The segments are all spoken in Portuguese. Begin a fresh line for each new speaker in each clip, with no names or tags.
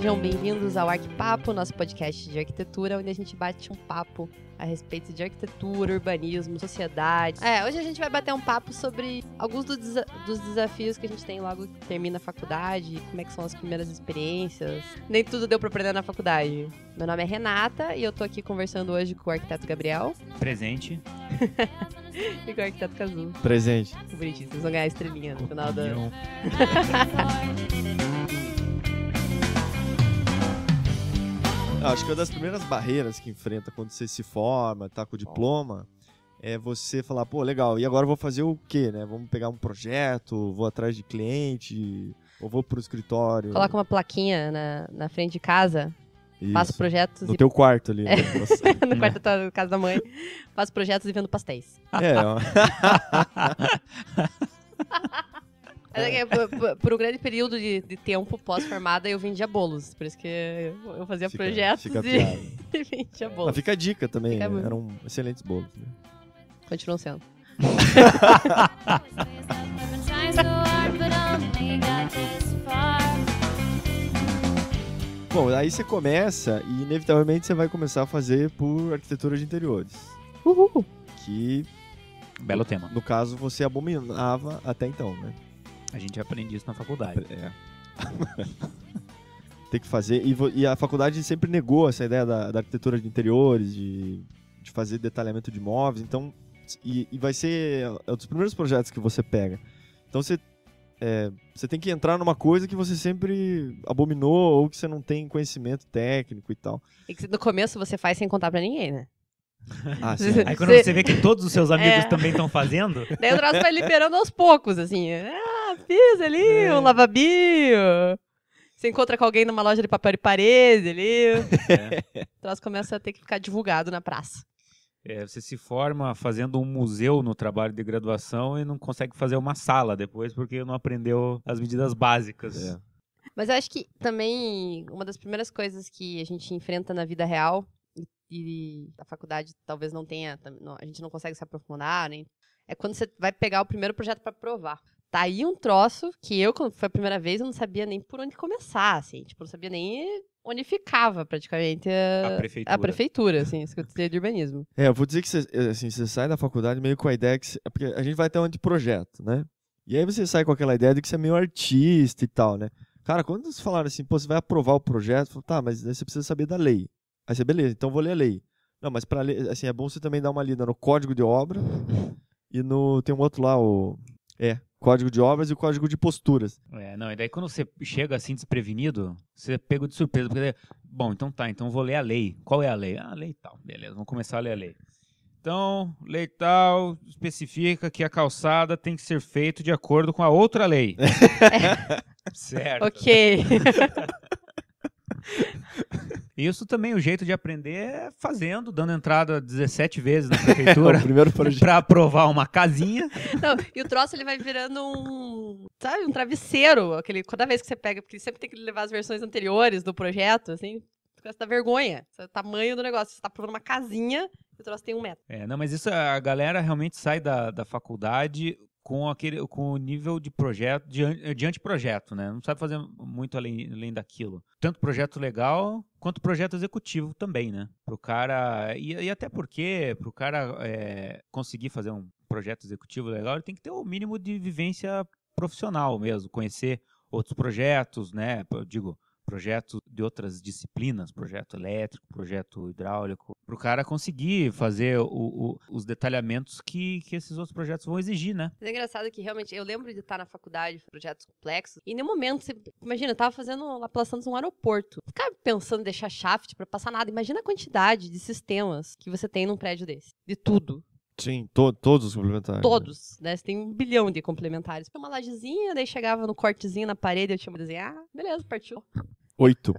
Sejam bem-vindos ao Arquipapo, nosso podcast de arquitetura, onde a gente bate um papo a respeito de arquitetura, urbanismo, sociedade. É, hoje a gente vai bater um papo sobre alguns do desa dos desafios que a gente tem logo que termina a faculdade, como é que são as primeiras experiências. Nem tudo deu para aprender na faculdade. Meu nome é Renata e eu tô aqui conversando hoje com o arquiteto Gabriel. Presente. e com o arquiteto Cazu. Presente. Bonitinho, vocês vão ganhar a estrelinha no final da...
acho que uma das primeiras barreiras que enfrenta quando você se forma, tá com o diploma, é você falar, pô, legal, e agora vou fazer o quê, né? Vamos pegar um projeto, vou atrás de cliente, ou vou pro escritório. Coloca
uma plaquinha na, na frente de casa, Isso. faço projetos... No e... teu quarto ali. Né? É. no quarto né? da casa da mãe. faço projetos e vendo pastéis. É. É. é por, por um grande período de, de tempo pós-formada, eu vendia bolos. Por isso que eu fazia fica, projetos fica e, e, vendia bolos. fica a dica
também. Fica Eram muito. excelentes bolos. Né? Continuam sendo. Bom, aí você começa e inevitavelmente você vai começar a fazer por arquitetura de interiores. Uhul! Que. Belo tema. No caso, você abominava até então, né? A gente aprende isso na faculdade. É. Tem que fazer. E, e, a faculdade sempre negou essa ideia da, da arquitetura de interiores, de, de, fazer detalhamento de móveis. Então, e, e, vai ser é um dos primeiros projetos que você pega. Então você é, você tem que entrar numa coisa que você sempre abominou ou que você não tem conhecimento técnico e tal.
E que no começo você faz sem contar para ninguém, né? Ah, Aí quando você... vê que todos os seus amigos é. também estão fazendo. Daí o troço vai liberando aos poucos, assim. Ah, fiz ali, é. um lavabio. Você encontra com alguém numa loja de papel de parede ali. É. O troço começa a ter que ficar divulgado na praça.
É, você se forma fazendo um museu no trabalho de graduação e não consegue fazer uma sala depois porque não aprendeu as medidas básicas. É.
Mas eu acho que também uma das primeiras coisas que a gente enfrenta na vida real e a faculdade talvez não tenha, a gente não consegue se aprofundar, nem. É quando você vai pegar o primeiro projeto para provar. Tá aí um troço que eu, quando foi a primeira vez, eu não sabia nem por onde começar, assim. Tipo, não sabia nem onde ficava praticamente a, a, prefeitura. a prefeitura, assim, a Secretaria de Urbanismo. É, eu
vou dizer que você, é, assim, você sai da faculdade meio com a ideia que. É porque a gente vai até um projeto né? E aí você sai com aquela ideia de que você é meio artista e tal, né? Cara, quando eles falaram assim, pô, você vai aprovar o projeto, eu falo, tá, mas você precisa saber da lei. Aí você, beleza, então vou ler a lei. Não, mas para ler, assim, é bom você também dar uma lida no código de obra e no. Tem um outro lá, o. É, código de obras e o código de posturas.
É, não, e daí quando você chega assim desprevenido, você é pego de surpresa, porque bom, então tá, então vou ler a lei. Qual é a lei? Ah, a lei tal, beleza, vamos começar a ler a lei. Então, lei tal especifica que a calçada tem que ser feita de acordo com a outra lei. É. Certo. Ok. Isso também, o jeito de aprender é fazendo, dando entrada 17 vezes na é, prefeitura para aprovar uma casinha.
Não, e o troço ele vai virando um, sabe, um travesseiro, aquele, cada vez que você pega, porque sempre tem que levar as versões anteriores do projeto, assim, por causa da vergonha, o tamanho do negócio. Você está provando uma casinha o troço tem um metro.
É, não, mas isso a galera realmente sai da, da faculdade com, aquele, com o nível de projeto, de, eh, de anteprojeto, né? Não sabe fazer muito além, além daquilo. Tanto projeto legal quanto projeto executivo também, né? Pro cara. E, e até porque, pro cara é, conseguir fazer um projeto executivo legal, ele tem que ter o mínimo de vivência profissional mesmo, conhecer outros projetos, né? Eu digo, projeto de outras disciplinas, projeto elétrico, projeto hidráulico, para o cara conseguir fazer o, o, os detalhamentos que, que esses outros projetos vão exigir, né?
Mas é engraçado que realmente eu lembro de estar na faculdade, projetos complexos, e em nenhum momento você. Imagina, eu estava fazendo a plação um aeroporto. Ficava pensando em deixar shaft para passar nada. Imagina a quantidade de sistemas que você tem num prédio desse. De tudo.
Sim, to todos os complementares. Né? Todos,
né? Você tem um bilhão de complementares. Uma lajezinha, daí chegava no cortezinho na parede, eu tinha que desenhar. Ah, beleza, partiu.
Oito.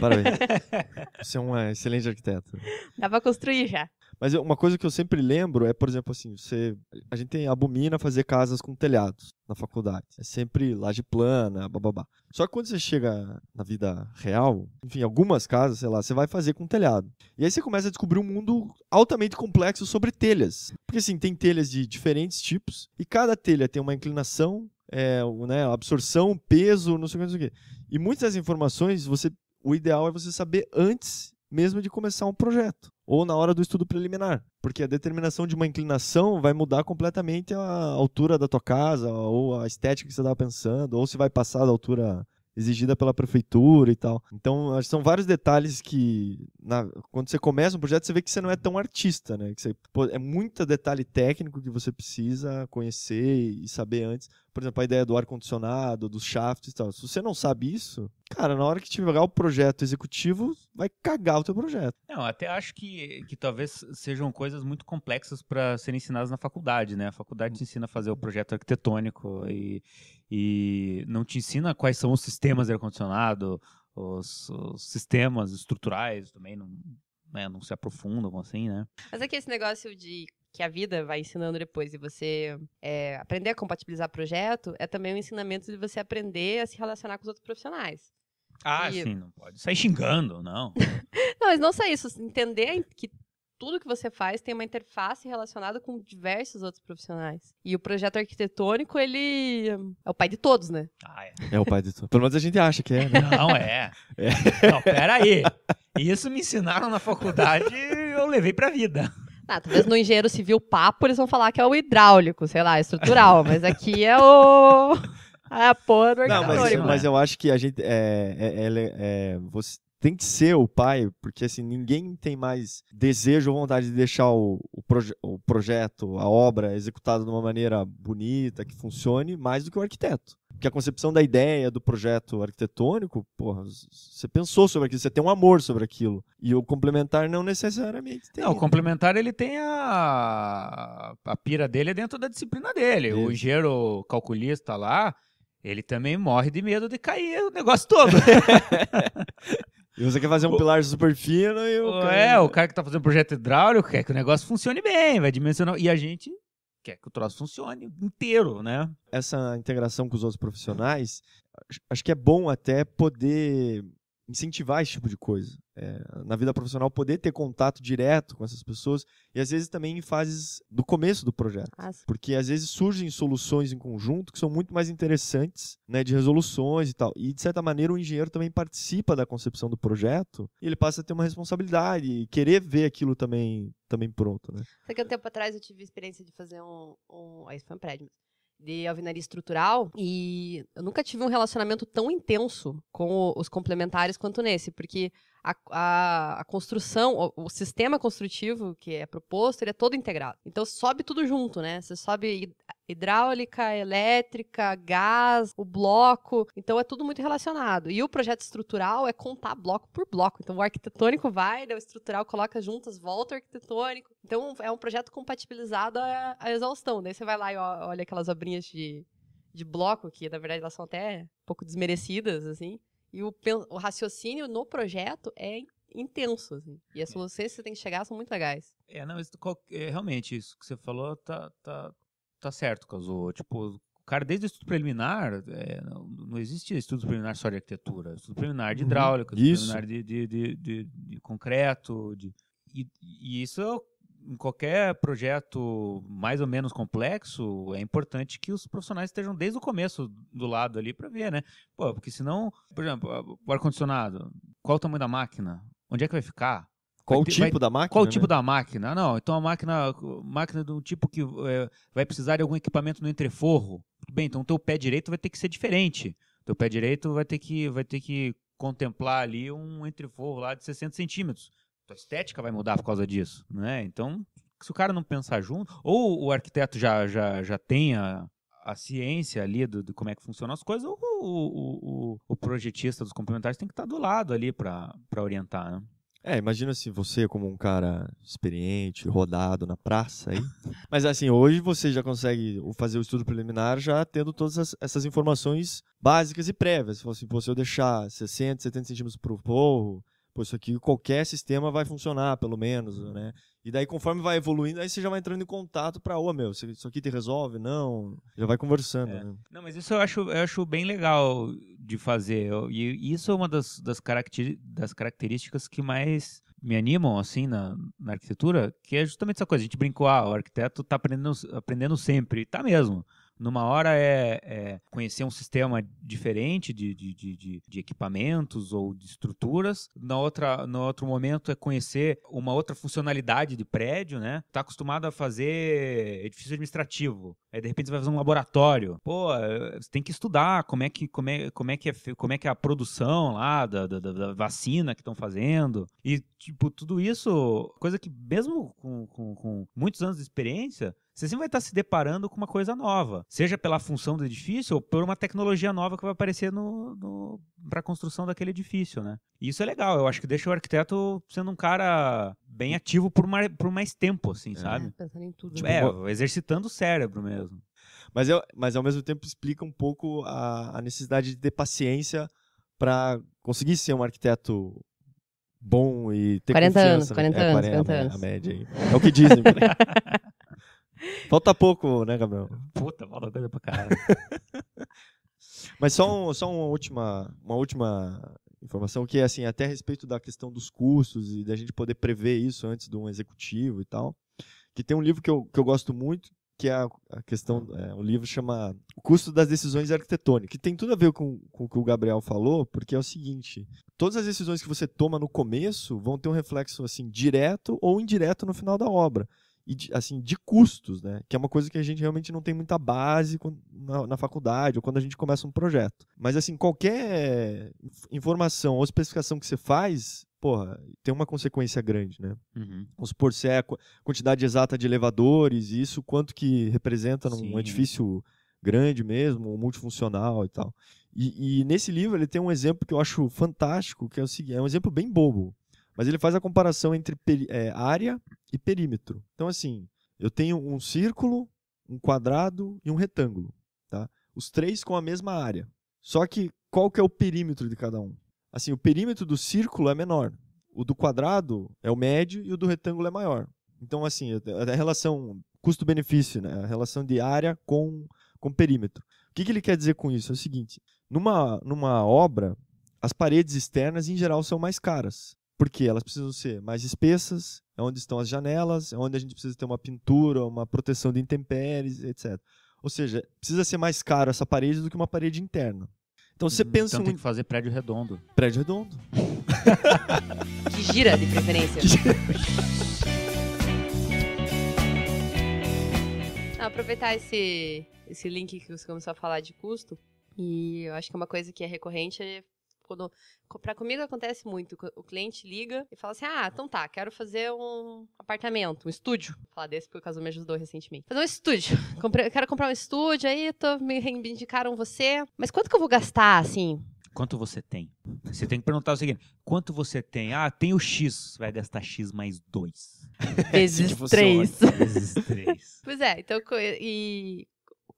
Parabéns. Você é um é, excelente arquiteto.
Dá pra construir já.
Mas uma coisa que eu sempre lembro é, por exemplo, assim, você, a gente tem abomina fazer casas com telhados na faculdade. É sempre laje plana, bababá. Só que quando você chega na vida real, enfim, algumas casas, sei lá, você vai fazer com telhado. E aí você começa a descobrir um mundo altamente complexo sobre telhas. Porque assim, tem telhas de diferentes tipos e cada telha tem uma inclinação, é, né, absorção, peso, não sei o que, não sei o que. E muitas das informações, você, o ideal é você saber antes mesmo de começar um projeto, ou na hora do estudo preliminar, porque a determinação de uma inclinação vai mudar completamente a altura da tua casa, ou a estética que você estava pensando, ou se vai passar da altura exigida pela prefeitura e tal. Então, são vários detalhes que, na, quando você começa um projeto, você vê que você não é tão artista, né? Que você, é muito detalhe técnico que você precisa conhecer e saber antes. Por exemplo, a ideia do ar-condicionado, dos shafts e tal. Se você não sabe isso, cara, na hora que tiver o projeto executivo, vai cagar o teu projeto.
Não, até acho que, que talvez sejam coisas muito complexas para serem ensinadas na faculdade, né? A faculdade te ensina a fazer o projeto
arquitetônico
e, e não te ensina quais são os sistemas de ar-condicionado, os, os, sistemas estruturais também, não, né, não se aprofundam assim, né?
Mas é que esse negócio de que a vida vai ensinando depois e você é, aprender a compatibilizar projeto é também um ensinamento de você aprender a se relacionar com os outros profissionais. Ah, e... sim, não pode
sair xingando, não.
não, mas não só isso, entender que tudo que você faz tem uma interface relacionada com diversos outros profissionais. E o projeto arquitetônico, ele é o pai de todos, né? Ah, é. É o pai de
todos. Pelo menos a gente acha que é, né? Não, é. é. Não,
peraí. Isso me ensinaram na faculdade e eu levei pra vida.
Ah, talvez no engenheiro civil papo eles vão falar que é o hidráulico, sei lá, estrutural, mas aqui é o. É a porra do Não, mas, mas
eu acho que a gente. É, é, é, é você, tem que ser o pai, porque assim, ninguém tem mais desejo ou vontade de deixar o, o, proje o projeto, a obra executada de uma maneira bonita, que funcione, mais do que o arquiteto. Porque a concepção da ideia do projeto arquitetônico, porra, você pensou sobre aquilo, você tem um amor sobre aquilo. E o complementar não necessariamente
tem. Não, o né? complementar ele tem a. A pira dele é dentro da disciplina dele. Isso. O engenheiro calculista lá, ele também morre de medo de cair o negócio todo. E você quer fazer um pilar super fino e o. Cara... É, o cara que tá fazendo projeto hidráulico quer que o negócio
funcione bem, vai dimensionar. E a gente quer que o troço funcione inteiro, né? Essa integração com os outros profissionais, acho que é bom até poder incentivar esse tipo de coisa. É, na vida profissional, poder ter contato direto com essas pessoas e às vezes também em fases do começo do projeto. Ah, Porque às vezes surgem soluções em conjunto que são muito mais interessantes, né, de resoluções e tal. E de certa maneira o engenheiro também participa da concepção do projeto e ele passa a ter uma responsabilidade e querer ver aquilo também também pronto, né?
Só que um tempo atrás eu tive a experiência de fazer um, um... Ah, isso foi um prédio, de alvenaria estrutural e eu nunca tive um relacionamento tão intenso com os complementares quanto nesse, porque a, a, a construção, o, o, sistema construtivo que é proposto, ele é todo integrado. Então sobe tudo junto, né? Você sobe hidráulica, elétrica, gás, o bloco. Então é tudo muito relacionado. E o projeto estrutural é contar bloco por bloco. Então o arquitetônico vai, o estrutural coloca juntas, volta o arquitetônico. Então é um projeto compatibilizado à, exaustão. Daí você vai lá e olha aquelas obrinhas de, de bloco, que na verdade elas são até um pouco desmerecidas, assim. E o, o raciocínio no projeto é intenso. Assim. E as soluções é. que você tem que chegar são muito legais.
É, não, isso, é, realmente, isso que você falou tá, tá, tá certo, Caso. Tipo, cara, desde o estudo preliminar, é, não, não, existe estudo preliminar só de arquitetura. Estudo preliminar de hidráulica, uhum. estudo preliminar de, de, de, de, concreto. De, e, e isso é em qualquer projeto mais ou menos complexo, é importante que os profissionais estejam desde o começo do lado ali para ver, né? Pô, porque senão, por exemplo, o ar-condicionado, qual o tamanho da máquina? Onde é que vai ficar? Qual o tipo vai, da máquina? Qual o né? tipo da máquina? Não, então a máquina, máquina de um tipo que é, vai precisar de algum equipamento no entreforro. Bem, então o teu pé direito vai ter que ser diferente. O teu pé direito vai ter que, vai ter que contemplar ali um entreforro lá de 60 centímetros tua estética vai mudar por causa disso, né? Então, se o cara não pensar junto, ou o arquiteto já, já, já tem a, ciência ali do, como é que funcionam as coisas, ou o, o, o projetista dos complementares tem que estar tá do lado ali
para orientar, né? É, imagina se você, como um cara experiente, rodado na praça aí. Mas assim, hoje você já consegue fazer o estudo preliminar já tendo todas essas informações básicas e prévias. Assim, se você deixar 60, 70 centímetros pro porro, pô, isso aqui qualquer sistema vai funcionar, pelo menos, né? E daí, conforme vai evoluindo, aí você já vai entrando em contato para, ô, oh, meu, isso aqui te resolve? Não. Já vai conversando, é. né?
Não, mas isso eu acho, eu acho bem legal de fazer. Eu, e isso é uma das, das, caracter, das características que mais me animam, assim, na, na arquitetura, que é justamente essa coisa. A gente brincou, ah, o arquiteto tá aprendendo, aprendendo sempre. está tá mesmo. Numa hora é, é conhecer um sistema diferente de, de, de, de, equipamentos ou de estruturas. Na outra, no outro momento é conhecer uma outra funcionalidade de prédio, né? Está acostumado a fazer edifício administrativo. Aí de repente você vai fazer um laboratório. Pô, eh, você tem que estudar como é que, como é, como é, que, é, como é, que é a produção lá da, da, da vacina que estão fazendo. E, tipo, tudo isso, coisa que mesmo com, com, com muitos anos de experiência, você sempre vai estar se deparando com uma coisa nova, seja pela função do edifício ou por uma tecnologia nova que vai aparecer no, no para a construção daquele edifício, né? E isso é legal, eu acho que deixa o arquiteto sendo um cara bem ativo por, mais, por mais tempo, assim, é.
sabe? É, pensando em tudo. Tipo, né? é, tipo,
exercitando o cérebro mesmo. Mas, eu, mas ao mesmo tempo explica um pouco a, a necessidade de ter paciência para conseguir ser um arquiteto bom e ter 40 anos, 40 é, anos, é, 40, 40 anos. A, a média aí. É o que dizem. Né? falta pouco, né, Gabriel? Puta, falta coisa pra caralho. Mas só, um, só uma última, uma última informação que é assim, até a respeito da questão dos custos e da gente poder prever isso antes de um executivo e tal. Que tem um livro que eu, que eu gosto muito, que é a, a questão, é, o livro chama O Custo das Decisões Arquitetônicas, que tem tudo a ver com, com o que o Gabriel falou, porque é o seguinte, todas as decisões que você toma no começo vão ter um reflexo assim direto ou indireto no final da obra e de, assim de custos, né? Que é uma coisa que a gente realmente não tem muita base na, na, faculdade ou quando a gente começa um projeto. Mas assim qualquer informação ou especificação que você faz Porra, tem uma consequência grande, né? Uhum. Vamos supor, se é a quantidade exata de elevadores, e isso quanto que representa num Sim. edifício grande mesmo, multifuncional e tal. E, e, nesse livro ele tem um exemplo que eu acho fantástico, que é o seguinte, é um exemplo bem bobo. Mas ele faz a comparação entre é, área e perímetro. Então, assim, eu tenho um círculo, um quadrado e um retângulo. Tá? Os três com a mesma área. Só que qual que é o perímetro de cada um? Assim, o perímetro do círculo é menor. O do quadrado é o médio e o do retângulo é maior. Então, assim, é, é a relação custo-benefício, né? a relação de área com, com perímetro. O que, que ele quer dizer com isso? É o seguinte: numa, numa obra, as paredes externas, em geral, são mais caras porque elas precisam ser mais espessas, é onde estão as janelas, é onde a gente precisa ter uma pintura, uma proteção de intempéries, etc. Ou seja, precisa ser mais caro essa parede do que uma parede interna. Então você uhum. pensa então, um... tem que fazer prédio redondo. Prédio redondo.
que gira de preferência. ah, aproveitar esse esse link que você começou a falar de custo e eu acho que é uma coisa que é recorrente é quando para comigo acontece muito, o cliente liga e fala assim: "Ah, então tá, quero fazer um apartamento, um estúdio". Vou falar desse porque o Caso me ajudou recentemente. Fazer um estúdio. Comprei, quero comprar um estúdio aí, tô, me reivindicaram você, mas quanto que eu vou gastar assim?
Quanto você tem? Você tem que perguntar o seguinte: quanto você tem? Ah, tem o X, vai gastar X mais 2. Vezes 3. Tipo, vezes 3.
Pois é, então. E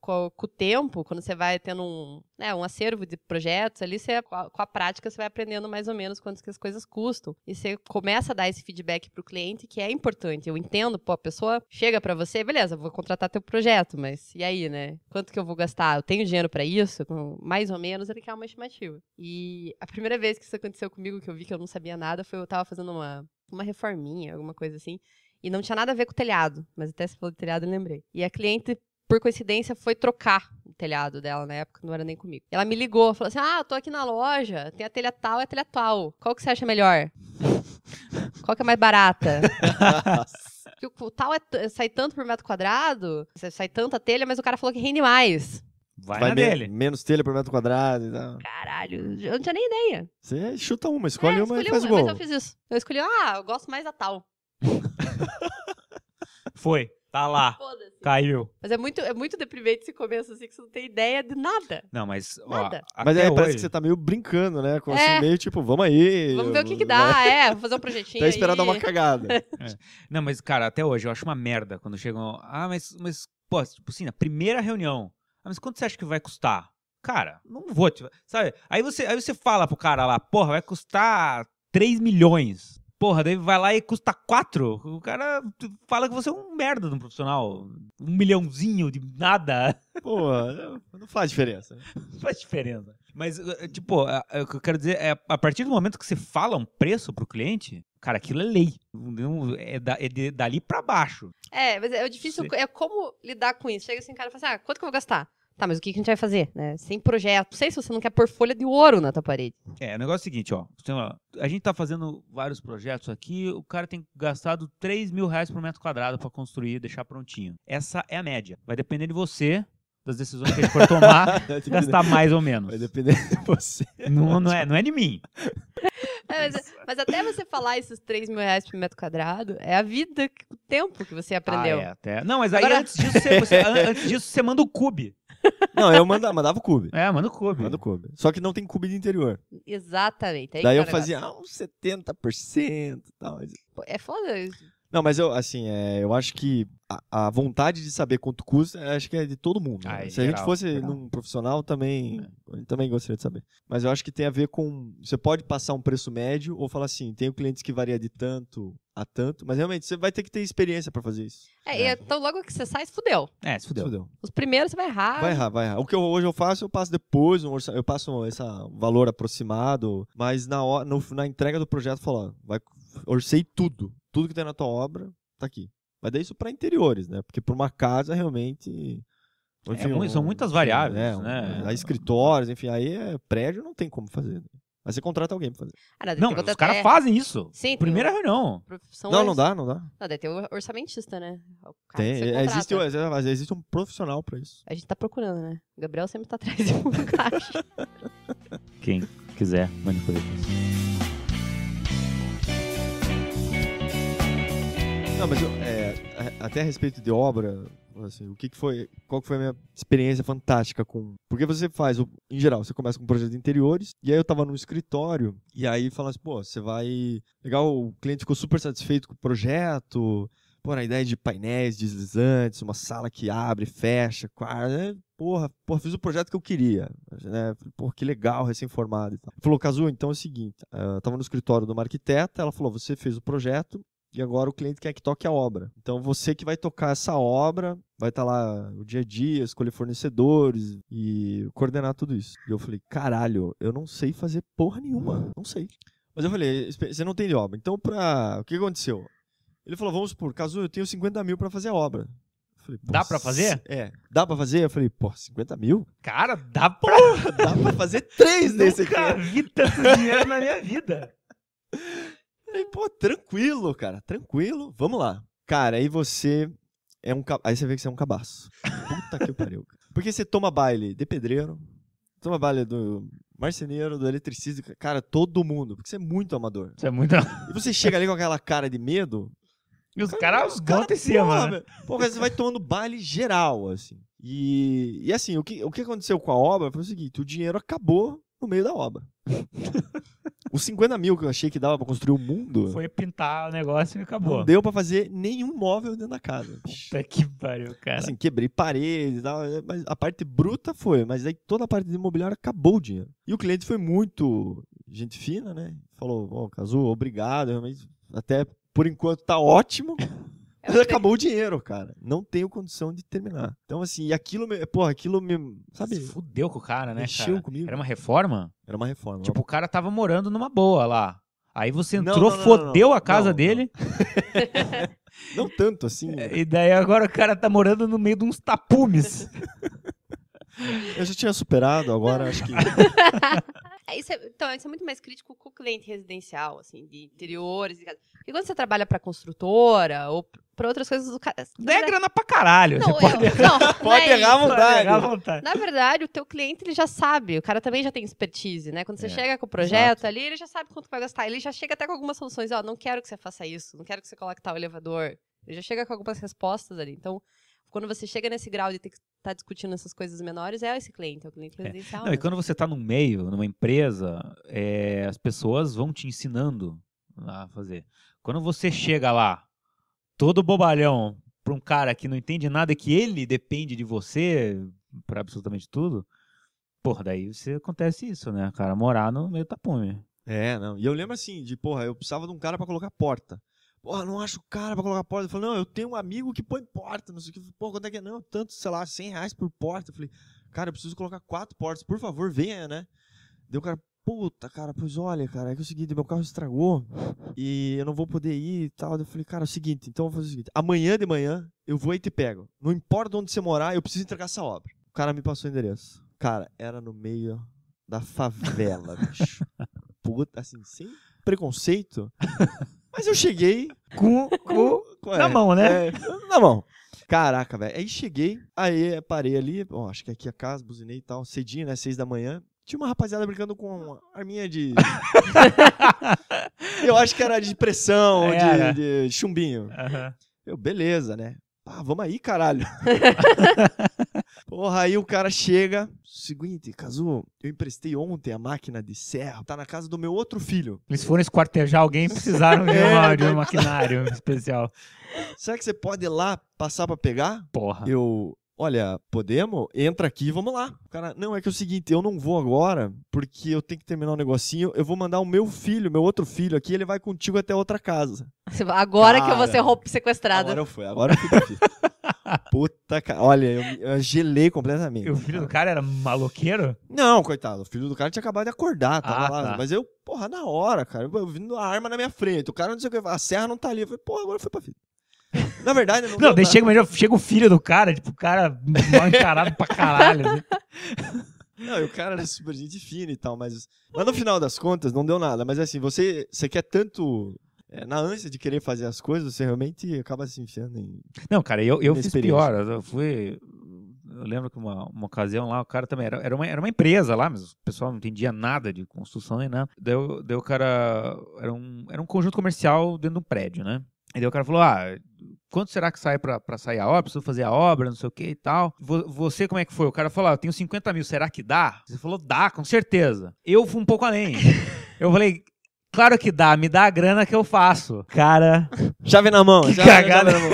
com, com, o tempo, quando você vai tendo um, né, um acervo de projetos ali, você, com, a, com a prática você vai aprendendo mais ou menos quanto que as coisas custam. E você começa a dar esse feedback para o cliente, que é importante. Eu entendo, pô, a pessoa chega para você, beleza, vou contratar teu projeto, mas e aí, né? Quanto que eu vou gastar? Eu tenho dinheiro para isso? Então, mais ou menos, ele quer uma estimativa. E a primeira vez que isso aconteceu comigo, que eu vi que eu não sabia nada, foi eu tava fazendo uma, uma reforminha, alguma coisa assim. E não tinha nada a ver com o telhado, mas até se falou de telhado eu lembrei. E a cliente por coincidência, foi trocar o telhado dela na época, não era nem comigo. Ela me ligou, falou assim: Ah, eu tô aqui na loja, tem a telha tal e é a telha tal. Qual que você acha melhor? Qual que é mais barata? o tal é, é, sai tanto por metro quadrado, sai tanta telha, mas o cara falou que rende mais. Vai, Vai me,
Menos telha por metro quadrado e tal.
Caralho, eu não tinha nem ideia.
Você chuta uma, é, escolhe é, uma e faz uma, gol. Mas eu fiz
isso. Eu escolhi, ah, eu gosto mais da tal.
Foi, tá lá. Foda-se. Caiu.
Mas é muito, é muito deprimente esse começo, assim, que você não tem ideia de nada.
Não, mas. Nada. Ó, mas é hoje... parece que você
tá meio brincando, né? Com é. assim, meio tipo, vamos aí. Vamos ver
o que, que né? dá, é, vou fazer um
projetinho. tá esperando dar uma cagada.
é. Não, mas, cara, até hoje eu acho uma merda quando chegam. Ah, mas, mas, pô, tipo assim, na primeira reunião. Ah, mas quanto você acha que vai custar? Cara, não vou, sabe? Aí você, aí você fala pro cara lá, porra, vai custar 3 milhões. Porra, daí vai lá e custa quatro. O cara fala que você é um merda no profissional. Um milhãozinho de nada. Porra, não faz diferença. Não faz diferença. Mas, eh, eh, tipo, eh, o que eu quero dizer é, a partir do momento que você fala um preço pro cliente, cara, aquilo é lei. É, da, é de, dali pra baixo.
É, mas é, difícil é como lidar com isso. Chega assim, cara, e fala assim, ah, quanto que eu vou gastar? Tá, mas o que, que a gente vai fazer? Né? Sem projeto. Não sei se você não quer pôr folha de ouro na tua parede.
É, o negócio é o seguinte, ó. A gente tá fazendo vários projetos aqui, o cara tem gastado 3 mil reais por metro quadrado para construir, deixar prontinho. Essa é a média. Vai depender de você, das decisões que a gente for tomar, gastar mais ou menos. Vai depender de você. Não, não, é, não é de mim.
É, mas, é, mas, até você falar esses 3 mil reais por metro quadrado, é a vida, o tempo que você ah, aprendeu. Ah, é, até... Não, mas aí Agora... antes, disso, você, você, antes disso você manda o cube.
Não, eu manda, mandava o cube. É, manda o cube. Manda o cube. Só que não tem cube de interior.
Exatamente. Aí Daí eu fazia
ah, uns 70% e tal.
É foda isso.
Não, mas eu, assim, é, eu acho que a, a, vontade de saber quanto custa, acho que é de todo mundo. Ah, Se geral, a gente fosse geral. num profissional, também, é. também gostaria de saber. Mas eu acho que tem a ver com. Você pode passar um preço médio ou falar assim: tenho clientes que varia de tanto a tanto, mas realmente você vai ter que ter experiência para fazer isso.
É, é. é, então logo que você sai, fudeu.
É, fudeu. fudeu.
Os primeiros você vai errar. Vai
errar, vai errar. O que eu, hoje eu faço, eu passo depois, um orçamento, eu passo esse valor aproximado, mas na, hora, no, na entrega do projeto, falo: ó, vai, orcei tudo tudo que tem na tua obra tá aqui. Mas daí isso para interiores, né? Porque para uma casa realmente é, um, são muitas variáveis, né? Né? um, né? escritórios, enfim, aí é, prédio não tem como fazer. Né? Aí você contrata alguém pra fazer. Ah, não, os caras é. fazem isso. Sim, Primeira reunião. Não, não, não dá, não dá.
Não, deve ter um orçamentista, né?
É tem, é, existe, existe, um profissional pra isso.
A gente tá procurando, né? O Gabriel sempre tá atrás de um
Quem quiser, mande Não, mas eu, é, até a respeito de obra, assim, o que, que foi, qual que foi a minha experiência fantástica com... Porque você faz, em geral, você começa com um projeto de interiores, e aí eu tava num escritório, e aí fala assim, pô, você vai... Legal, o cliente ficou super satisfeito com o projeto, pô, a ideia de painéis deslizantes, uma sala que abre, fecha, quarto, né? Porra, porra, fiz o projeto que eu queria, né? Porra, que legal, recém-formado e tal. Falou, Cazu, então é o seguinte, eh, eu tava no escritório de uma arquiteta, ela falou, você fez o projeto, e agora o cliente quer que toque a obra. Então você que vai tocar essa obra, vai estar tá lá o dia a dia, escolher fornecedores e coordenar tudo isso. E eu falei, caralho, eu não sei fazer porra nenhuma, não sei. Mas eu falei, você não tem de obra. Então pra... o que aconteceu? Ele falou, vamos por caso eu tenho 50 mil para fazer a obra. Falei, dá pra fazer? É. Dá pra fazer? Eu falei, pô, 50 mil? Cara, dá pra. dá pra fazer três desse aqui. Nunca vi tanto dinheiro na minha vida. pô, tranquilo, cara, tranquilo. Vamos lá. Cara, aí você é um aí você vê que você é um cabaço. Puta que pariu. Cara. Porque você toma baile de pedreiro, toma baile do marceneiro, do eletricista, cara, todo mundo, porque você é muito amador. Você é muito. E você chega ali com aquela cara de medo, e os caras cara, botam em cima. Né? Pô, você vai tomando baile geral, assim. E, e assim, o que, o que aconteceu com a obra foi o seguinte: o dinheiro acabou no meio da obra. Os 50 mil que eu achei que dava pra construir o mundo.
Foi pintar o negócio e acabou. Não deu
pra fazer nenhum móvel dentro da casa. Puta que pariu, cara. Assim, quebrei paredes e tal. Mas a parte bruta foi, mas aí toda a parte do imobiliário acabou o dinheiro. E o cliente foi muito gente fina, né? Falou, ó, oh, Cazu, obrigado, Até por enquanto tá ótimo acabou o dinheiro, cara. Não tenho condição de terminar. Então, assim, e aquilo, me, porra, aquilo me. Sabe? Se fudeu com o cara, né? Mexeu cara? comigo. Era uma reforma? Era uma reforma. Tipo, o cara tava morando numa boa lá.
Aí você entrou, não, não, não, fodeu a casa dele. Não. tanto assim. Né? E daí
agora o cara tá morando no meio de uns tapumes. Eu já tinha superado, agora acho que.
Isso é, então, isso é muito mais crítico com o cliente residencial, assim, de interiores. De casa. Porque quando você trabalha para construtora ou para outras coisas, o cara. Ganha verdade... grana pra caralho. Não, você pode eu, é errar, pode errar à vontade. Na verdade, o teu cliente ele já sabe, o cara também já tem expertise, né? Quando você é, chega com o projeto exato. ali, ele já sabe quanto vai gastar. Ele já chega até com algumas soluções, ó, não quero que você faça isso, não quero que você coloque tal elevador. Ele já chega com algumas respostas ali. Então, quando você chega nesse grau de ter que tá discutindo essas coisas menores é esse cliente, é o cliente é. residencial. É. Não, E né?
quando você está no meio, numa empresa, é, as pessoas vão te ensinando a fazer. Quando você chega lá, todo bobalhão, para um cara que não entende nada, e que ele depende de você para absolutamente tudo, porra, daí você acontece isso, né, cara? Morar no meio do tapume.
É, não. E eu lembro assim, de, porra, eu precisava de um cara para colocar porta porra, não acho cara pra colocar porta. Ele falou, não, eu tenho um amigo que põe porta, não sei o que. Pô, quanto é que é? Não, tanto, sei lá, 100 reais por porta. Eu falei, cara, eu preciso colocar quatro portas, por favor, venha, né? Deu o cara, puta, cara, pois olha, cara, é que é o seguinte, meu carro estragou e eu não vou poder ir e tal. Eu falei, cara, é o seguinte, então eu vou fazer o seguinte, amanhã de manhã eu vou e te pego. Não importa onde você morar, eu preciso entregar essa obra. O cara me passou o endereço. Cara, era no meio da favela, bicho. Puta, assim, sem preconceito. Mas eu cheguei com, com, com na é, mão, né? É, na mão. Caraca, velho. Aí cheguei, aí parei ali, bom, acho que aqui a casa, buzinei e tal, cedinho, né? Seis da manhã. Tinha uma rapaziada brincando com uma arminha de. eu acho que era de pressão, é, de, de, chumbinho. Uh Eu, beleza, né? Ah, vamos aí, caralho. Porra, aí o cara chega. Seguinte, Cazu, eu emprestei ontem a máquina de serra. Tá na casa do meu outro filho. Eles foram esquartejar alguém e precisaram de, é. uma, de um maquinário especial. Será que você pode ir lá passar pra pegar? Porra. Eu. Olha, podemos? Entra aqui, vamos lá. O cara, não, é que é o seguinte, eu não vou agora, porque eu tenho que terminar um negocinho. Eu vou mandar o meu filho, meu outro filho aqui, ele vai contigo até outra casa.
Agora cara, que eu vou ser roupa sequestrada. Agora eu fui,
agora eu fui. Puta, cara. Olha, eu, eu gelei completamente. E o filho cara. do cara era maloqueiro? Não, coitado. O filho do cara tinha acabado de acordar. Tava ah, lá. Tá. Mas eu, porra, na hora, cara. Eu, vindo a arma na minha frente. O cara não sei o que. A serra não tá ali. Eu falei, porra, agora foi pra vida. Na verdade, não. Não, deixa chega,
mas chega o filho do cara, tipo, o cara
mal encarado pra caralho. Assim. Não, e o cara era super gente fina e tal, mas. Mas no final das contas, não deu nada. Mas assim, você, você quer tanto é, na ânsia de querer fazer as coisas, você realmente acaba se enfiando em. Não, cara, eu, eu fiz pior.
Eu fui. Eu lembro que uma, uma ocasião lá, o cara também. Era, era, uma, era uma empresa lá, mas o pessoal não entendia nada de construção nem nada. Daí, daí o cara. Era um, era um conjunto comercial dentro de um prédio, né? E daí o cara falou: ah, quanto será que sai para sair a obra? Preciso fazer a obra, não sei o que e tal. Você, como é que foi? O cara falou: ah, eu tenho 50 mil, será que dá? Você falou: dá, com certeza. Eu fui um pouco além. Eu falei, Claro que dá, me dá a grana que eu faço. Cara. Chave na mão, que chave, cagada. na mão.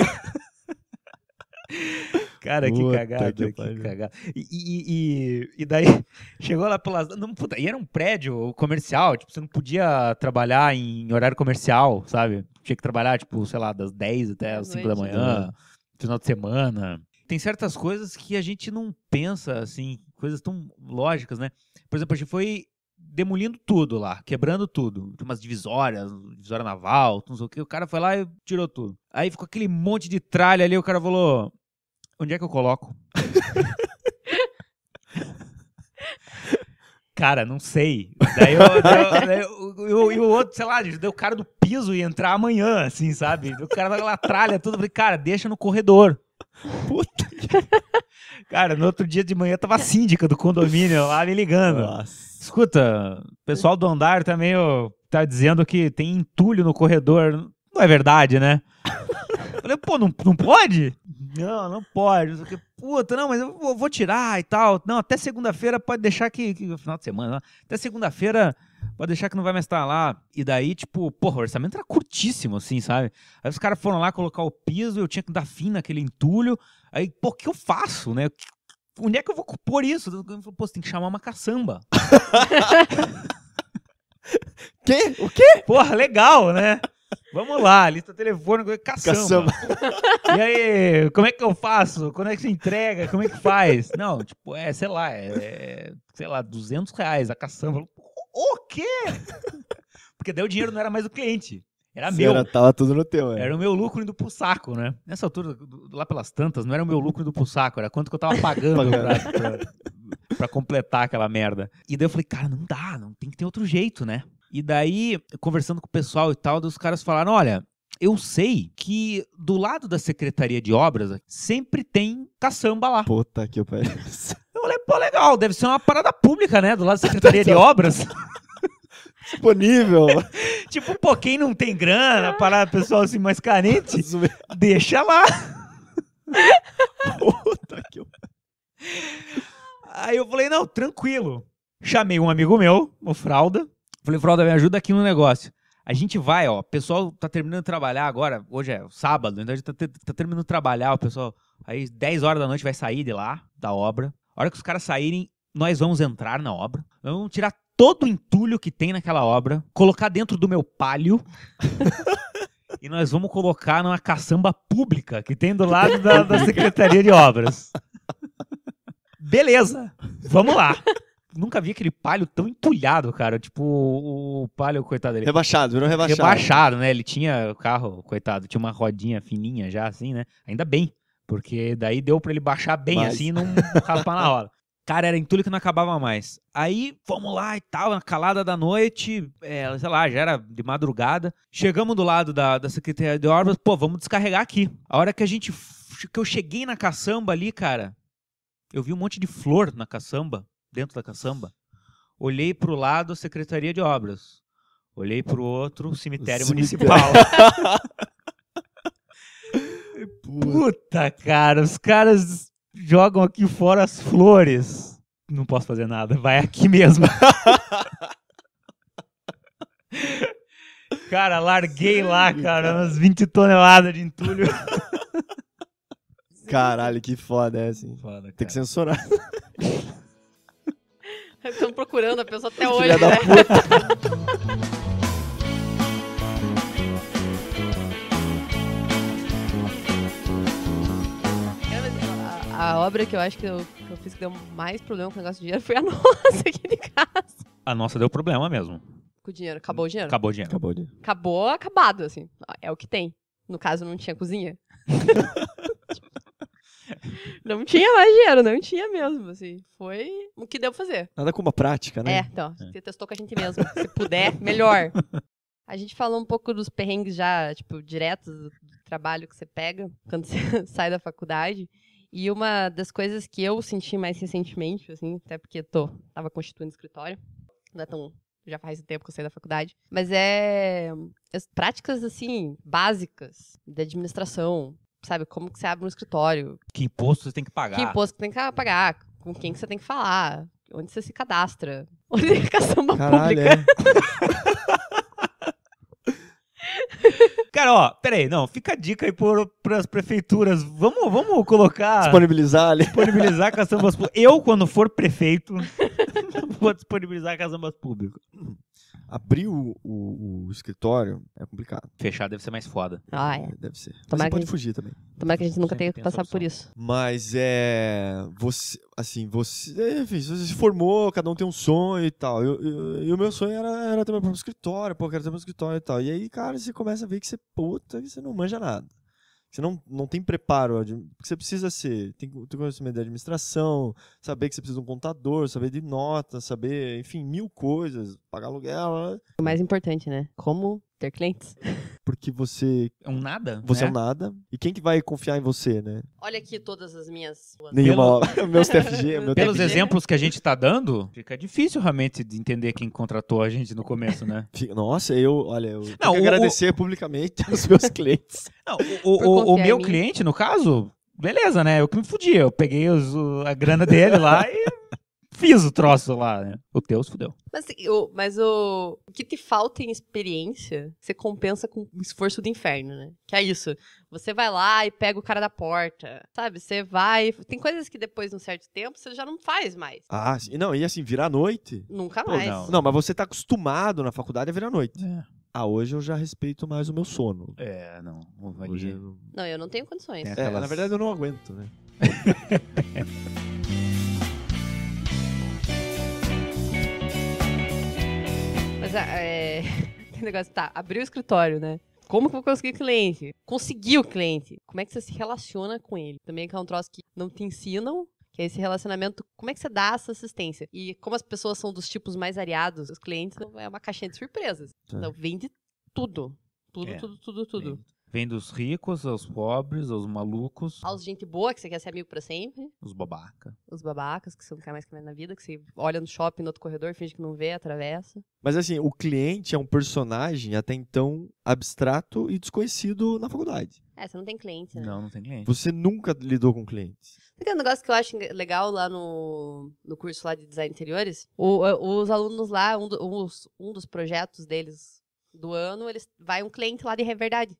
Cara, que puta cagada, que, que cagada. E, e, e, daí chegou lá pelas. Não, e era um prédio comercial, tipo, você não podia trabalhar em horário comercial, sabe? Tinha que trabalhar, tipo, sei lá, das 10 até as 5 da manhã, final de semana. Tem certas coisas que a gente não pensa, assim, coisas tão lógicas, né? Por exemplo, a gente foi demolindo tudo lá, quebrando tudo. Tem umas divisórias, divisória naval, não sei o que. O cara foi lá e tirou tudo. Aí ficou aquele monte de tralha ali, o cara falou: onde é que eu coloco? cara, não sei. Daí, eu, daí, eu, eu, eu, o outro, sei lá, deu o cara do piso e entrar amanhã, assim, sabe? O cara lá tralha, tudo. Eu falei, cara, deixa no corredor. Puta. cara, no outro dia de manhã tava a síndica do condomínio lá me ligando. Nossa. Escuta, o pessoal do andar tá meio. tá dizendo que tem entulho no corredor. Não é verdade, né? Eu falei, pô, não, não pode? Não, não pode. Não sei Puta, não, mas eu vou, tirar e tal. Não, até segunda-feira pode deixar que, que. Final de semana, até segunda-feira pode deixar que não vai mais estar lá. E daí, tipo, porra, o orçamento era curtíssimo, assim, sabe? Aí os caras foram lá colocar o piso, eu tinha que dar fim naquele entulho. Aí, pô, o que eu faço, né? O que, onde é que eu vou pôr isso? pô, você tem que chamar uma caçamba. Quê? O quê? Porra, legal, né? Vamos lá, lista telefônica, caçamba. caçamba. e aí, como é que eu faço? Quando é que você entrega? Como é que faz? Não, tipo, é, sei lá, é, é sei lá, 200 reais a caçamba. O quê? Porque daí o dinheiro não era mais do cliente. Era Sim, meu. Era, tava tudo no teu, era. É. era o meu lucro indo pro saco, né? Nessa altura, lá pelas tantas, não era o meu lucro indo pro saco, era quanto que eu tava pagando pra, pra, pra, completar aquela merda. E daí eu falei, cara, não dá, não tem que ter outro jeito, né? E daí, conversando com o pessoal e tal, os caras falaram: olha, eu sei que do lado da Secretaria de Obras sempre tem caçamba lá.
Puta que pariu. Eu
falei, pô, legal, deve ser uma parada pública, né? Do lado da Secretaria de Obras. disponível. tipo, pô, quem não tem grana, parar pessoal assim mais carente, deixa lá. Puta que Aí eu falei, não, tranquilo. Chamei um amigo meu, o Fralda. Falei, Fralda, me ajuda aqui no negócio. A gente vai, ó, o pessoal tá terminando de trabalhar agora, hoje é sábado, então a gente tá, tá terminando de trabalhar, o pessoal, aí 10 horas da noite vai sair de lá, da obra. A hora que os caras saírem, nós vamos entrar na obra. Nós vamos tirar todo o entulho que tem naquela obra, colocar dentro do meu palio. e nós vamos colocar numa caçamba pública que tem do lado da, da Secretaria de Obras. Beleza, vamos lá. Nunca vi aquele palho tão entulhado, cara. Tipo, o, palho coitado dele. Rebaixado, virou rebaixado. Rebaixado, né? Ele tinha o carro, coitado, tinha uma rodinha fininha já, assim, né? Ainda bem. Porque daí deu para ele baixar bem Mas... assim e não raspar na hora. Cara, era entulho que não acabava mais. Aí, fomos lá e tal, na calada da noite, é, sei lá, já era de madrugada. Chegamos do lado da, da Secretaria de Obras, pô, vamos descarregar aqui. A hora que a gente, que eu cheguei na caçamba ali, cara, eu vi um monte de flor na caçamba, dentro da caçamba. Olhei pro lado, Secretaria de Obras. Olhei pro outro, cemitério, cemitério. municipal.
Puta,
cara, os caras jogam aqui fora as flores. Não posso fazer nada, vai aqui mesmo. cara, larguei lá, cara, cara,
umas 20 toneladas de entulho. Caralho, que foda é assim. Foda, Tem que censurar.
Estão procurando a pessoa até hoje, Filha né? Da puta. A obra que eu acho que eu, que eu, fiz que deu mais problema com o negócio de dinheiro foi a nossa aqui de casa.
A nossa deu problema mesmo.
Com o dinheiro. Acabou o dinheiro? Acabou o dinheiro. Acabou, o dinheiro. Acabou acabado, assim. É o que tem. No caso, não tinha cozinha. não tinha mais dinheiro, não tinha mesmo, assim. Foi o que deu pra fazer.
Nada como a prática, né? É, então. É. Você
testou com a gente mesmo. Se puder, melhor. A gente falou um pouco dos perrengues já, tipo, diretos do trabalho que você pega quando você sai da faculdade. E uma das coisas que eu senti mais recentemente, assim, até porque tô, tava constituindo escritório, não é tão já faz tempo que eu saí da faculdade, mas é as é práticas assim básicas da administração, sabe, como que você abre um escritório,
que imposto você tem que pagar, que imposto
você tem que pagar, com quem que você tem que falar, onde você se cadastra, onde é a samba Caralho, pública. É.
Cara, ó, peraí, não, fica a dica aí para as prefeituras. Vamos, vamos colocar. Disponibilizar ali. Disponibilizar caçambas públicas. Eu, quando for prefeito,
vou disponibilizar
caçambas públicas. Abrir o, o, o, escritório é complicado. Fechar deve ser mais foda. Ah, é. é deve ser. Tomara Mas você pode gente... fugir também.
Tomara que a gente nunca tenha que passar por isso.
Mas é. Você. Assim, você. Enfim, você se formou, cada um tem um sonho e tal. Eu, eu, e o meu sonho era, era ter meu próprio escritório, pô, eu quero ter meu escritório e tal. E aí, cara, você começa a ver que você puta, que você não manja nada. Você não, não tem preparo. Você precisa ser. Tem, tem conhecimento de administração, saber que você precisa de um contador, saber de nota, saber, enfim, mil coisas, pagar aluguel.
O mais importante, né? Como ter clientes.
Porque você. É um nada? Você é né? é um nada. E quem que vai confiar em você, né?
Olha aqui todas as minhas. Nenhuma. Pelo... meus TFG. Meu Pelos TFG. exemplos
que a gente tá dando,
fica difícil realmente de entender quem contratou a gente no começo, né? Nossa, eu. Olha, eu Não, o, agradecer o...
publicamente
aos meus clientes. Não, o, o meu cliente, no caso, beleza, né? Eu que me fudi. Eu peguei os, a grana dele lá e fiz o troço lá, né? O teu se fudeu.
Mas, o, assim, mas o, o que te falta em experiência, você compensa com o esforço do inferno, né? Que é isso. Você vai lá e pega o cara da porta, sabe? Você vai. Tem coisas que depois de um certo tempo você já não faz mais.
Ah, sim. não, e assim, virar noite? Nunca mais. Pô, não. não, mas você tá acostumado na faculdade a virar noite. É. Ah, hoje eu já respeito mais o meu sono. É, não. Hoje eu...
Não, eu não tenho condições. É, aquelas... na verdade eu
não aguento, né?
Ah, é. negócio, tá, abriu o escritório, né? Como que eu vou conseguir cliente? Conseguiu cliente. Como é que você se relaciona com ele? Também que é um troço que não te ensinam, que é esse relacionamento, como é que você dá essa assistência? E como as pessoas são dos tipos mais variados, os clientes é uma caixinha de surpresas. Tá. Então vende tudo. Tudo, é. tudo, tudo, tudo.
Vem dos ricos, aos pobres, aos malucos. Aos
gente boa, que você quer ser amigo pra sempre.
Os babaca.
Os babacas, que você não quer mais comer na vida, que você olha no shopping, no outro corredor, finge que não vê, atravessa.
Mas assim, o cliente é um personagem até então abstrato e desconhecido na faculdade.
É, você não tem cliente, né?
Não, não tem cliente. Você nunca lidou com clientes.
Tem um negócio que eu acho legal lá no, no curso lá de design interiores. O, os alunos lá, um, do, um, um dos projetos deles do ano, eles vai um cliente lá de verdade.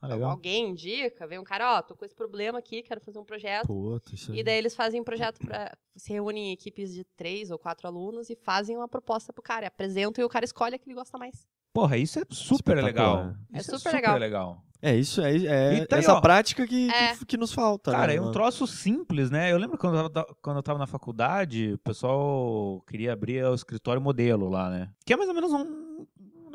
Ah, Alguém indica, vem um cara, ó, oh, tô com esse problema aqui, quero fazer um projeto. Puta, isso aí. E daí eles fazem um projeto para se reúnem em equipes de três ou quatro alunos e fazem uma proposta pro cara, apresentam e o cara escolhe a que ele gosta mais.
Porra, isso é super legal. É super, é super legal. É isso, é, é, é tá essa prática
que, é. que, que, nos
falta. Cara, né, é um
troço simples, né? Eu lembro quando eu, tava, quando eu tava na faculdade, o pessoal queria abrir o escritório modelo lá, né? Que é mais ou menos um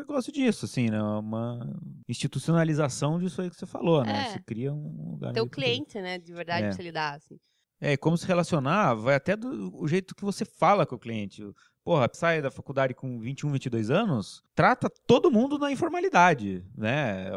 também gosto disso, assim, né? É uma institucionalização disso aí que você falou, né? É. Você cria um lugar. Teu
cliente, né? De verdade, é. pra você lidar, assim.
É, como se relacionar, vai até do o jeito que você fala com o cliente. Porra, sai da faculdade com 21, 22 anos, trata todo mundo na informalidade, né? É,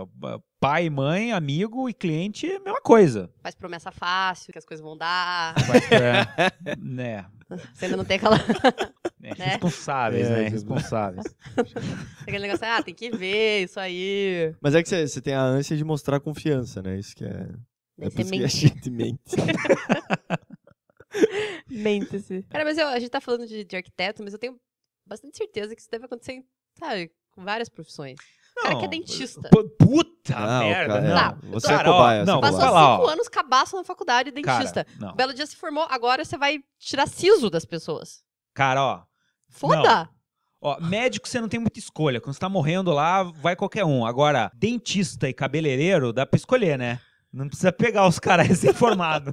pai, mãe, amigo e cliente, é mesma coisa.
Faz promessa fácil, que as coisas vão dar. Faz,
é, né?
Você ainda não tem aquela. Né? É, né?
Responsáveis, né?
Responsáveis.
Aquele negócio, ah, tem que ver isso aí.
Mas é que você, você tem a ânsia de mostrar confiança, né? Isso que é. é por que a gente mente.
Mente-se. Assim. Cara, mas eu, a gente tá falando de, de arquiteto, mas eu tenho bastante certeza que isso deve acontecer, sabe, com várias profissões cara que é dentista. Puta não, merda. Cara, não. Tá. Você cara, é cobaia. É passou cinco anos cabaço na faculdade, dentista. Cara, Belo dia se formou, agora você vai tirar siso das pessoas. Cara, ó. Foda!
Ó, médico você não tem muita escolha. Quando você tá morrendo lá, vai qualquer um. Agora, dentista e cabeleireiro, dá pra escolher, né? Não precisa pegar os caras recém-formados.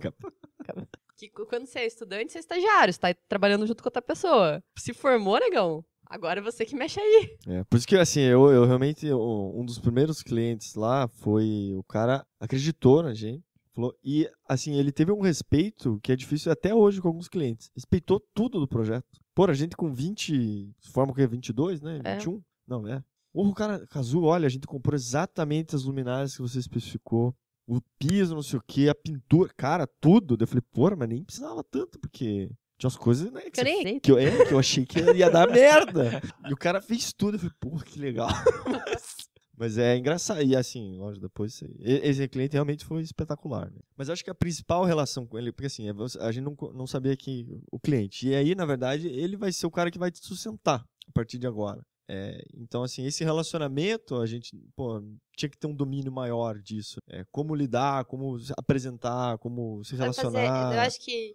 quando você é estudante, você é estagiário, você tá trabalhando junto com outra pessoa. Se formou, negão, agora é você que mexe aí.
É, por isso que, assim, eu, eu realmente, eu, um dos primeiros clientes lá foi o cara acreditou na gente. Falou, e, assim, ele teve um respeito que é difícil até hoje com alguns clientes. Respeitou tudo do projeto. Pô, a gente com 20, forma que é 22, né? É. 21? Não, é. o cara, Cazu, olha, a gente comprou exatamente as luminárias que você especificou o piso, não sei o que, a pintura, cara, tudo. Eu falei, porra, mas nem precisava tanto, porque tinha umas coisas né,
que, eu nem... que, eu, é,
que eu achei que ia dar merda. E o cara fez tudo. Eu falei, pô, que legal. Mas, mas é engraçado. E assim, lógico, depois. Esse cliente realmente foi espetacular. Né? Mas acho que a principal relação com ele, porque assim, é a gente não, não sabia que o cliente. E aí, na verdade, ele vai ser o cara que vai te sustentar a partir de agora. É, então, assim, esse relacionamento, a gente pô, tinha que ter um domínio maior disso. É, como lidar, como apresentar, como se relacionar. Fazer, eu acho
que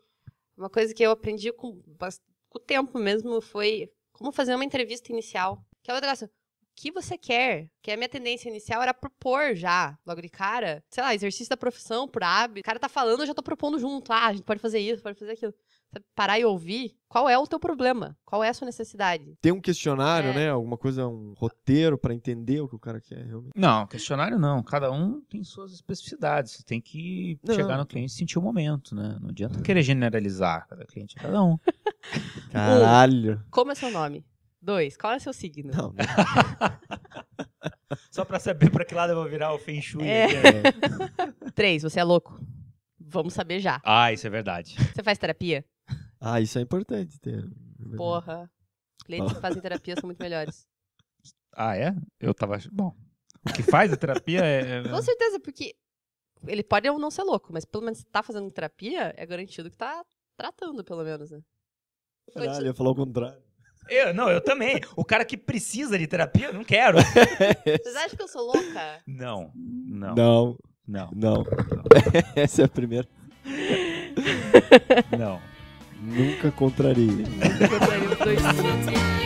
uma coisa que eu aprendi com, com o tempo mesmo foi como fazer uma entrevista inicial. Que é o negócio, que você quer. Que a minha tendência inicial era propor já, logo de cara. Sei lá, exercício da profissão, por hábito. O cara tá falando, eu já tô propondo junto. Ah, a gente pode fazer isso, pode fazer aquilo parar e ouvir qual é o teu problema, qual é a sua necessidade.
Tem um questionário, é. né? Alguma coisa, um roteiro para entender o que o cara quer realmente.
Não, questionário não. Cada um tem suas especificidades. Você tem que não. chegar no cliente e sentir o momento, né? Não adianta é. querer generalizar cada cliente, é cada um. Caralho.
como é seu nome? Dois, qual é seu signo? Não. Né? Só para saber para que lado eu vou virar o Feng Shui. É. Né? Três, você é louco. Vamos saber já. Ah, isso é verdade. Você faz terapia?
Ah, isso é importante ter. É Porra.
Clientes que fazem terapia são muito melhores.
Ah, é? Eu tava achando. Bom.
O que faz a terapia é, é. Com
certeza, porque ele pode ou não ser louco, mas pelo menos se tá fazendo terapia, é garantido que tá tratando, pelo menos, né?
Caralho, eu ia falar o contrário.
Eu, não, eu também. O cara que
precisa de terapia, eu não quero. Vocês
acham que eu sou louca? Não, não. Não.
Não. Não. Essa é a primeira. não. Nunca contraria. Nunca contraria
os dois.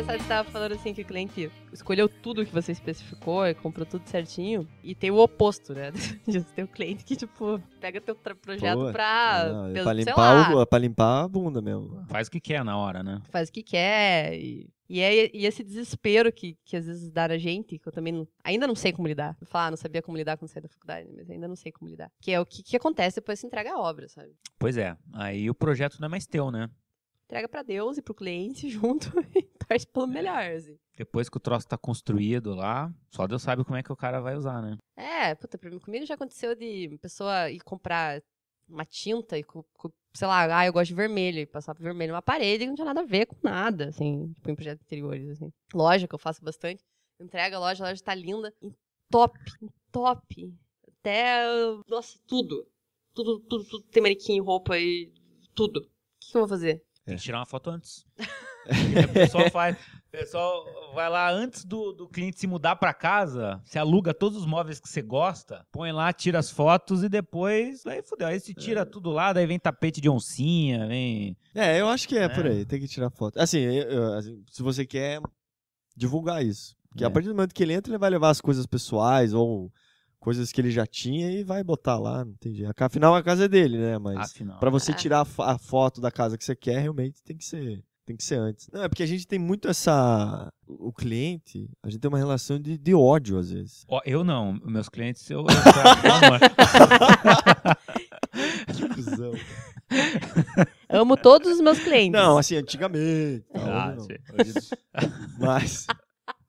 engraçado que você tava falando assim que o cliente escolheu tudo que você especificou e comprou tudo certinho. E tem o oposto, né? tem o cliente que, tipo, pega teu projeto Pô, pra. Não, é pelo, pra, limpar o, é pra
limpar a bunda mesmo. Faz o que quer na hora, né?
Faz o que quer e. E, é, e esse desespero que, que às vezes dá na gente, que eu também não, ainda não sei como lidar. Vou falar, ah, não sabia como lidar quando saí da faculdade, mas ainda não sei como lidar. Que é o que, que acontece depois que entrega a obra, sabe?
Pois é. Aí o projeto não é mais teu, né?
entrega para Deus e para o cliente junto e parte pelo melhor, assim.
Depois que o troço tá construído lá, só Deus sabe como é que o cara vai usar, né?
É, puta, comigo já aconteceu de pessoa ir comprar uma tinta e, sei lá, ah, eu gosto de vermelho, e passar vermelho numa parede que não tinha nada a ver com nada, assim, tipo, em projetos anteriores, assim. Loja, que eu faço bastante, entrega a loja, a loja tá linda, top, top, até, nossa, tudo. Tudo, tudo, tudo, tem manequim, roupa e tudo. O que, que eu vou fazer?
Tem é. que tirar uma foto antes. o pessoal O pessoal vai lá antes do, do cliente se mudar para casa, se aluga todos os móveis que você
gosta,
põe lá, tira as fotos e depois. Aí fudeu. Aí se tira é. tudo lá, daí vem tapete de oncinha, vem.
É, eu acho que é, é. por aí, tem que tirar foto. Assim, eu, eu, assim, se você quer divulgar isso. Porque é. a partir do momento que ele entra, ele vai levar as coisas pessoais ou coisas que ele já tinha e vai botar lá, entendi. Afinal, a casa é dele, né? Mas para você é. tirar a, a, foto da casa que você quer, realmente tem que ser tem que ser antes. Não, é porque a gente tem muito essa o cliente, a gente tem uma relação de, de ódio às vezes.
eu não, meus
clientes eu, eu Que cuzão. Amo todos os meus clientes. Não, assim, antigamente. Tá, ah, hoje não. Hoje... Ah, mas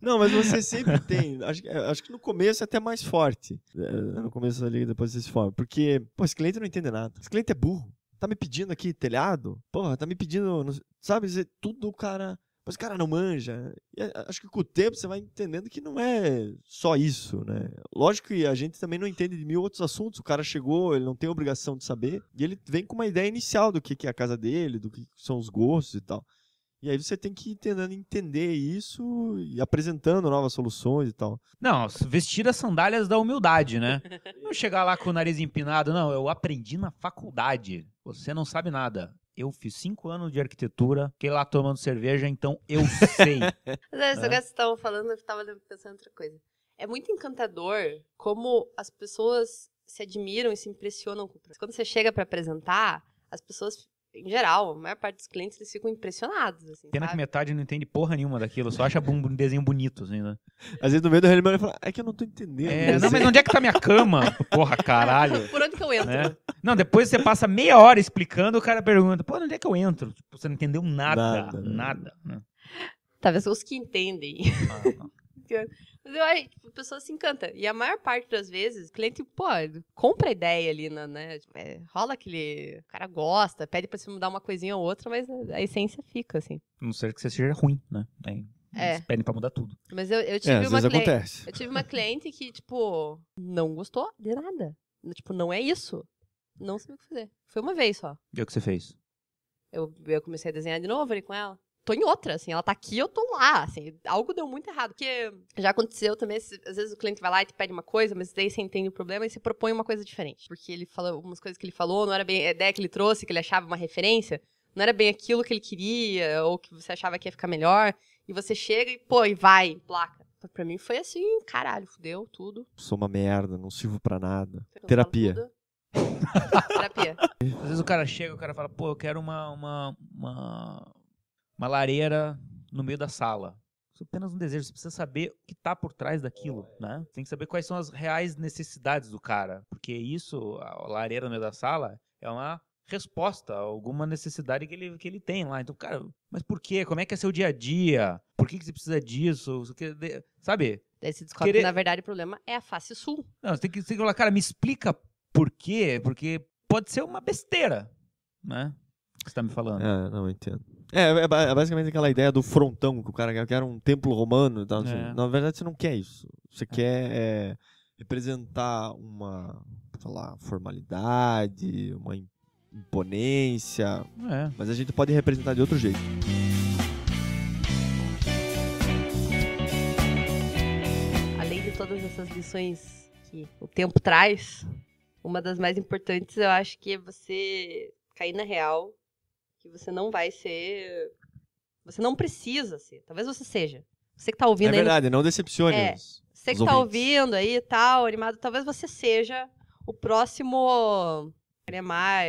não, mas você sempre tem. Acho,
é, acho que no começo é até mais forte. É, no começo ali, depois você se forma. Porque, pô, esse cliente não entende nada. Esse cliente é burro. Tá me pedindo aqui telhado? Porra, tá me pedindo. Sabe, tudo o cara. Mas o cara não manja. E acho que com o tempo você vai entendendo que não é só isso, né? Lógico que a gente também não entende de mil outros assuntos. O cara chegou, ele não tem obrigação de saber. E ele vem com uma ideia inicial do que é a casa dele, do que são os gostos e tal. E aí você tem que ir tentando entender isso e apresentando novas soluções e tal. Não, vestir as sandálias da humildade, né?
Não chegar lá com o nariz empinado, não. Eu aprendi na faculdade. Você não sabe nada. Eu fiz cinco anos de arquitetura, fiquei lá tomando cerveja, então eu sei. Mas é, só que né? vocês
estavam falando, eu estava pensando outra coisa. É muito encantador como as pessoas se admiram e se impressionam com o Quando você chega para apresentar, as pessoas em geral, a maior parte dos clientes eles ficam impressionados. Assim,
Pena sabe? que metade não entende porra nenhuma daquilo, só acha um desenho bonito, assim, né? Às vezes no meio do reunião ele fala,
ah, é que eu não tô entendendo. É, não, mas onde é
que tá minha cama? Porra, caralho. Por onde que eu entro? Né? Não, depois você passa meia hora explicando, o cara pergunta, pô, onde é que eu entro? Tipo, você não entendeu nada, nada. nada né?
Talvez os que entendem. Ah, tá bacana. Mas eu tipo, a pessoa se encanta. E a maior parte das vezes, o cliente, pô, compra a ideia ali, na, né? Tipo, é, rola aquele. O cara gosta, pede pra você mudar uma coisinha ou outra, mas a essência fica, assim.
A não ser que você seja ruim, né? Tem. É. Eles pedem pra mudar tudo. Mas eu, eu é, tive é, uma cliente.
Eu tive uma cliente que, tipo, não gostou de nada. Tipo, não é isso. Não sabia o que fazer. Foi uma vez só.
E é o que você fez?
Eu, eu comecei a desenhar de novo ali com ela tô em outra, assim, ela tá aqui, eu tô lá, assim, algo deu muito errado, porque já aconteceu também, às vezes o cliente vai lá e te pede uma coisa, mas daí você entende o problema e você propõe uma coisa diferente, porque ele falou, umas coisas que ele falou, não era bem a ideia que ele trouxe, que ele achava uma referência, não era bem aquilo que ele queria, ou que você achava que ia ficar melhor, e você chega e, pô, e vai, placa. Pra mim foi assim, caralho, fudeu tudo.
Sou uma merda, não sirvo pra nada. Terapia.
Terapia.
Às vezes o cara chega, o cara fala, pô, eu quero uma, uma, uma uma lareira no meio da sala. Isso é apenas um desejo. Você precisa saber o que está por trás daquilo, né? Tem que saber quais são as reais necessidades do cara. Porque isso, a lareira no meio da sala, é uma resposta a alguma necessidade que ele, que ele tem lá. Então, cara, mas por quê? Como é que é seu dia a dia? Por que, que você precisa disso? sabe? Daí você descobre Querer... que, na
verdade, o problema é a face sul.
Não, você tem que, você tem que falar, cara, me explica por quê? Porque pode ser uma besteira, né? Que você tá me falando.
É, não entendo. É, é, é, basicamente aquela ideia do frontão que o cara quer, um templo romano e tal. Assim. É. Na verdade, você não quer isso. Você é. quer é, representar uma falar, formalidade, uma imponência. É. Mas a gente pode representar de outro jeito.
Além de todas essas lições que o tempo traz, uma das mais importantes eu acho que é você cair na real que você não vai ser. Você não precisa ser. Talvez você seja. Você que tá ouvindo É aí É verdade, não decepcione. É, Você os que tá ouvintes. ouvindo aí e tal, animado, talvez você seja o próximo Neymar,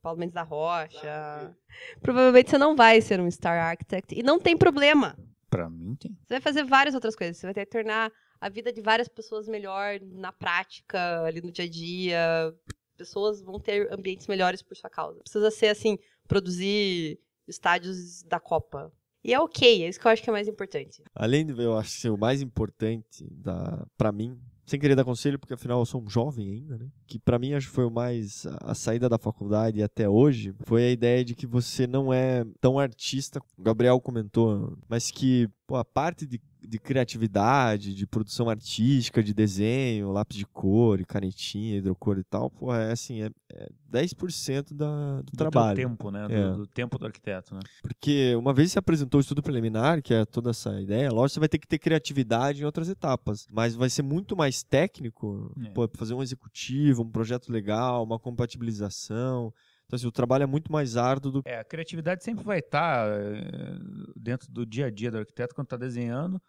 Paulo Mendes da Rocha. Provavelmente você não vai ser um Star Architect. E não tem problema. Pra mim tem. Você vai fazer várias outras coisas. Você vai ter que tornar a vida de várias pessoas melhor na prática, ali no dia a dia. Pessoas vão ter ambientes melhores por sua causa. Precisa ser assim, produzir estádios da Copa. E é ok, é isso que eu acho que é mais importante.
Além de eu acho que o mais importante da para mim, sem querer dar conselho, porque afinal eu sou um jovem ainda, né? Que para mim acho que foi o mais a saída da faculdade até hoje foi a ideia de que você não é tão artista. O Gabriel comentou, mas que pô, a parte de de criatividade, de produção artística, de desenho, lápis de cor, canetinha, hidrocor e tal, pô, é assim, é, é 10% da, do, do trabalho. Do tempo, né? É. Do, do,
tempo do arquiteto, né?
Porque uma vez se apresentou o estudo preliminar, que é toda essa ideia, lógico, você vai ter que ter criatividade em outras etapas, mas vai ser muito mais técnico, é. pô, fazer um executivo, um projeto legal, uma compatibilização, então, assim, o trabalho é muito mais árduo do É, a criatividade sempre vai tá, estar eh, dentro do dia a dia do arquiteto
quando está desenhando,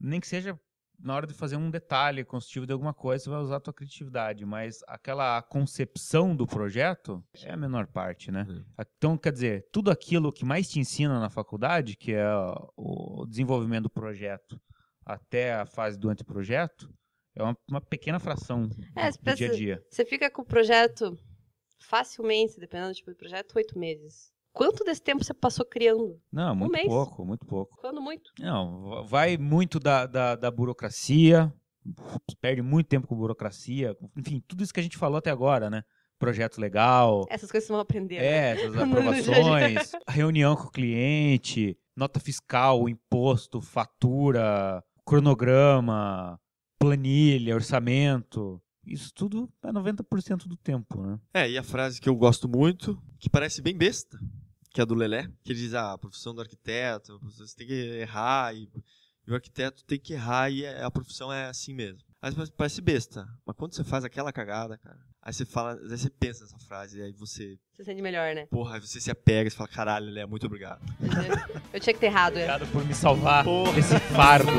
nem que seja na hora de fazer um detalhe construtivo de alguma coisa, você vai usar a tua criatividade, mas aquela concepção do projeto é a menor parte, né? Então, quer dizer, tudo aquilo que mais te ensina na faculdade, que é o desenvolvimento do projeto até a fase do anteprojeto, é uma, uma pequena fração é, do, do pensa, dia a dia.
Você fica com o projeto facilmente, dependendo do tipo de projeto, oito meses. Quanto desse tempo você passou criando? Não, muito um pouco, muito pouco. Quando muito?
Não, vai muito da, da, da burocracia, perde muito tempo com burocracia, enfim, tudo isso que a gente falou até agora, né? Projeto legal.
Essas coisas vão aprender. Né? É, essas aprovações,
reunião com o cliente, nota fiscal, imposto, fatura, cronograma, planilha, orçamento. Isso tudo é 90% do tempo, né?
É, e a frase que eu
gosto muito,
que parece bem besta, que é a do Lelé, que ele diz ah, a profissão do arquiteto, você tem que errar, e, e, o arquiteto tem que errar, e a profissão é assim mesmo. Aí assim, parece besta, mas quando você faz aquela cagada, cara, aí você fala, aí você pensa nessa frase, aí você.
Você sente melhor, né? Porra,
aí você se apega e fala, caralho, Lelé, muito obrigado.
Eu tinha que ter errado, Obrigado por
me salvar desse fardo.